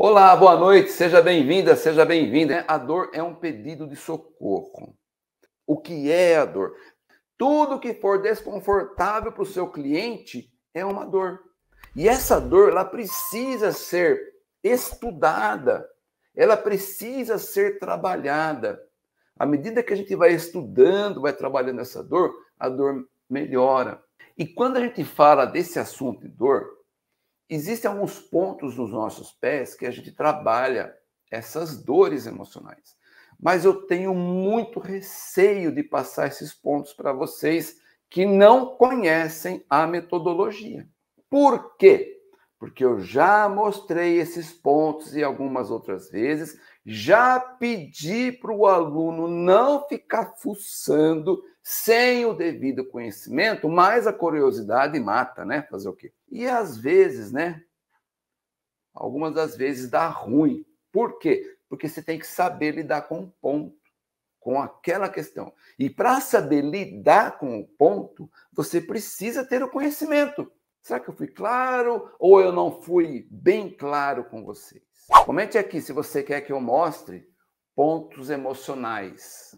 Olá, boa noite, seja bem-vinda, seja bem-vinda. A dor é um pedido de socorro. O que é a dor? Tudo que for desconfortável para o seu cliente é uma dor. E essa dor, ela precisa ser estudada, ela precisa ser trabalhada. À medida que a gente vai estudando, vai trabalhando essa dor, a dor melhora. E quando a gente fala desse assunto de dor, existem alguns pontos nos nossos pés que a gente trabalha essas dores emocionais. Mas eu tenho muito receio de passar esses pontos para vocês que não conhecem a metodologia. Por quê? Porque eu já mostrei esses pontos e algumas outras vezes, já pedi para o aluno não ficar fuçando sem o devido conhecimento, mais a curiosidade mata, né? Fazer o quê? E às vezes, né? Algumas das vezes dá ruim. Por quê? Porque você tem que saber lidar com o um ponto, com aquela questão. E para saber lidar com o ponto, você precisa ter o conhecimento. Será que eu fui claro ou eu não fui bem claro com vocês? Comente aqui se você quer que eu mostre pontos emocionais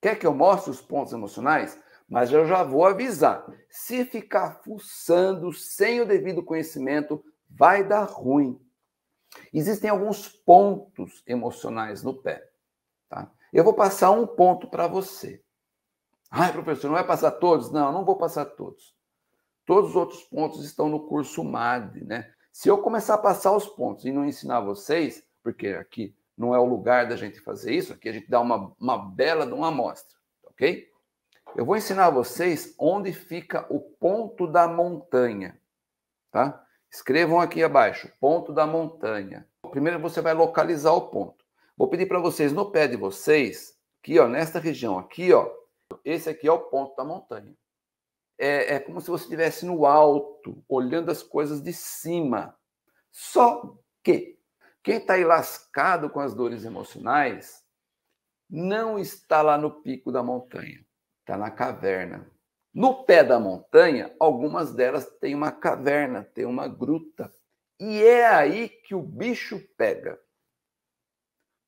Quer que eu mostre os pontos emocionais? Mas eu já vou avisar. Se ficar fuçando sem o devido conhecimento, vai dar ruim. Existem alguns pontos emocionais no pé. Tá? Eu vou passar um ponto para você. Ai, professor, não vai passar todos? Não, não vou passar todos. Todos os outros pontos estão no curso MAD, né? Se eu começar a passar os pontos e não ensinar vocês, porque aqui não é o lugar da gente fazer isso, aqui a gente dá uma, uma bela de uma amostra, ok? Eu vou ensinar a vocês onde fica o ponto da montanha, tá? Escrevam aqui abaixo, ponto da montanha. Primeiro você vai localizar o ponto. Vou pedir para vocês, no pé de vocês, aqui ó, nesta região aqui, ó, esse aqui é o ponto da montanha. É, é como se você estivesse no alto, olhando as coisas de cima. Só que quem está aí lascado com as dores emocionais não está lá no pico da montanha, está na caverna. No pé da montanha, algumas delas têm uma caverna, tem uma gruta. E é aí que o bicho pega.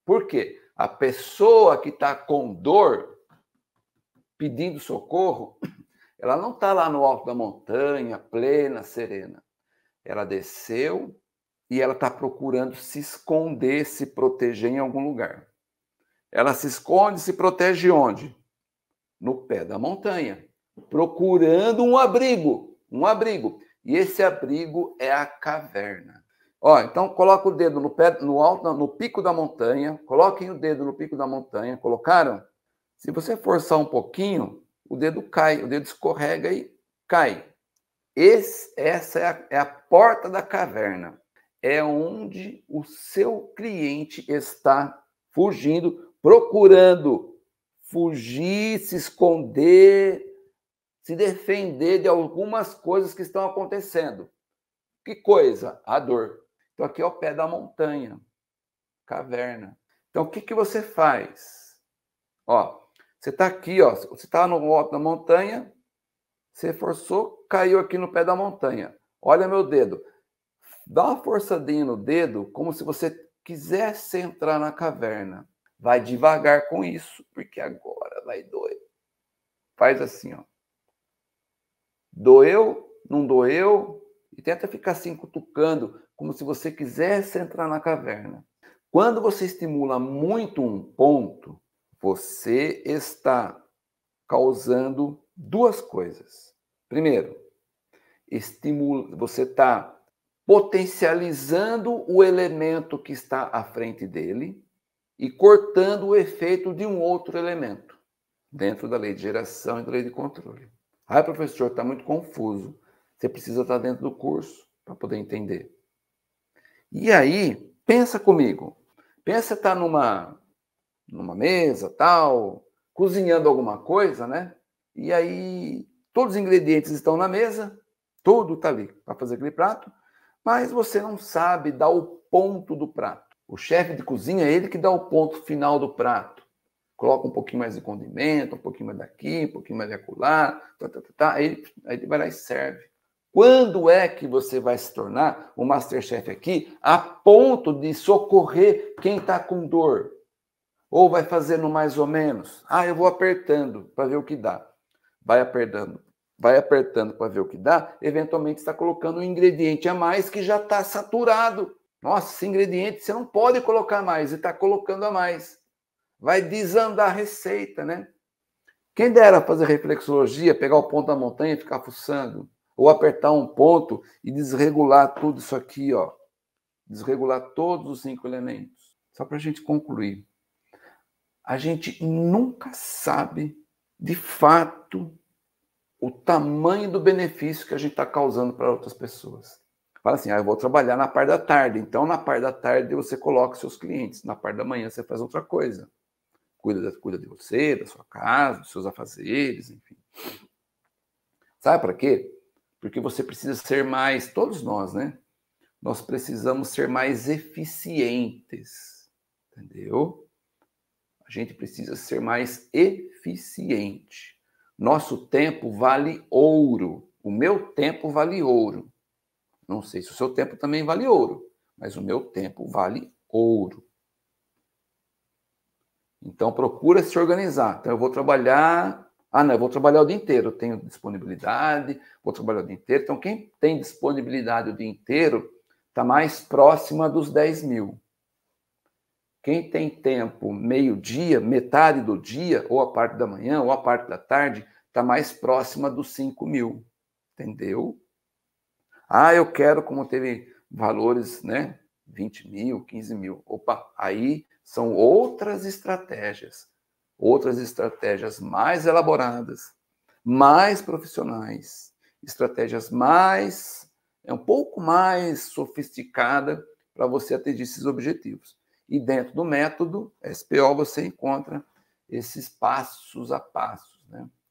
Por quê? A pessoa que está com dor, pedindo socorro, ela não está lá no alto da montanha, plena, serena. Ela desceu, e ela está procurando se esconder, se proteger em algum lugar. Ela se esconde, se protege onde? No pé da montanha, procurando um abrigo, um abrigo. E esse abrigo é a caverna. Ó, então coloca o dedo no pé, no alto, no pico da montanha. Coloquem o dedo no pico da montanha. Colocaram? Se você forçar um pouquinho, o dedo cai, o dedo escorrega e cai. Esse, essa é a, é a porta da caverna é onde o seu cliente está fugindo, procurando fugir, se esconder, se defender de algumas coisas que estão acontecendo. Que coisa? A dor. Então, aqui é o pé da montanha, caverna. Então, o que, que você faz? Ó, você está aqui, ó, você está no alto da montanha, você forçou, caiu aqui no pé da montanha. Olha meu dedo. Dá uma forçadinha no dedo, como se você quisesse entrar na caverna. Vai devagar com isso, porque agora vai doer. Faz assim, ó. Doeu? Não doeu? E tenta ficar assim cutucando, como se você quisesse entrar na caverna. Quando você estimula muito um ponto, você está causando duas coisas. Primeiro, estimula, você está potencializando o elemento que está à frente dele e cortando o efeito de um outro elemento, dentro da lei de geração e da lei de controle. Ah, professor, está muito confuso. Você precisa estar tá dentro do curso para poder entender. E aí, pensa comigo. Pensa estar tá numa, numa mesa, tal, cozinhando alguma coisa, né? E aí, todos os ingredientes estão na mesa, tudo está ali para fazer aquele prato mas você não sabe dar o ponto do prato. O chefe de cozinha é ele que dá o ponto final do prato. Coloca um pouquinho mais de condimento, um pouquinho mais daqui, um pouquinho mais de acolá, tá, tá, tá, tá. Aí, ele, aí ele vai lá e serve. Quando é que você vai se tornar o um Masterchef aqui a ponto de socorrer quem está com dor? Ou vai fazendo mais ou menos? Ah, eu vou apertando para ver o que dá. Vai apertando, vai apertando para ver o que dá, eventualmente está colocando um ingrediente a mais que já está saturado. Nossa, esse ingrediente você não pode colocar mais, e está colocando a mais. Vai desandar a receita, né? Quem dera fazer reflexologia, pegar o ponto da montanha e ficar fuçando, ou apertar um ponto e desregular tudo isso aqui, ó. Desregular todos os cinco elementos. Só para a gente concluir. A gente nunca sabe de fato o tamanho do benefício que a gente está causando para outras pessoas. Fala assim, ah, eu vou trabalhar na parte da tarde. Então, na parte da tarde, você coloca seus clientes. Na parte da manhã, você faz outra coisa. Cuida, cuida de você, da sua casa, dos seus afazeres, enfim. Sabe para quê? Porque você precisa ser mais, todos nós, né? Nós precisamos ser mais eficientes. Entendeu? A gente precisa ser mais eficiente. Nosso tempo vale ouro. O meu tempo vale ouro. Não sei se o seu tempo também vale ouro, mas o meu tempo vale ouro. Então procura se organizar. Então eu vou trabalhar. Ah, não, eu vou trabalhar o dia inteiro. Eu tenho disponibilidade, vou trabalhar o dia inteiro. Então, quem tem disponibilidade o dia inteiro está mais próxima dos 10 mil. Quem tem tempo, meio-dia, metade do dia, ou a parte da manhã, ou a parte da tarde, está mais próxima dos 5 mil. Entendeu? Ah, eu quero, como teve valores, né? 20 mil, 15 mil. Opa, aí são outras estratégias. Outras estratégias mais elaboradas, mais profissionais, estratégias mais, é um pouco mais sofisticada para você atingir esses objetivos. E dentro do método SPO você encontra esses passos a passos. Né?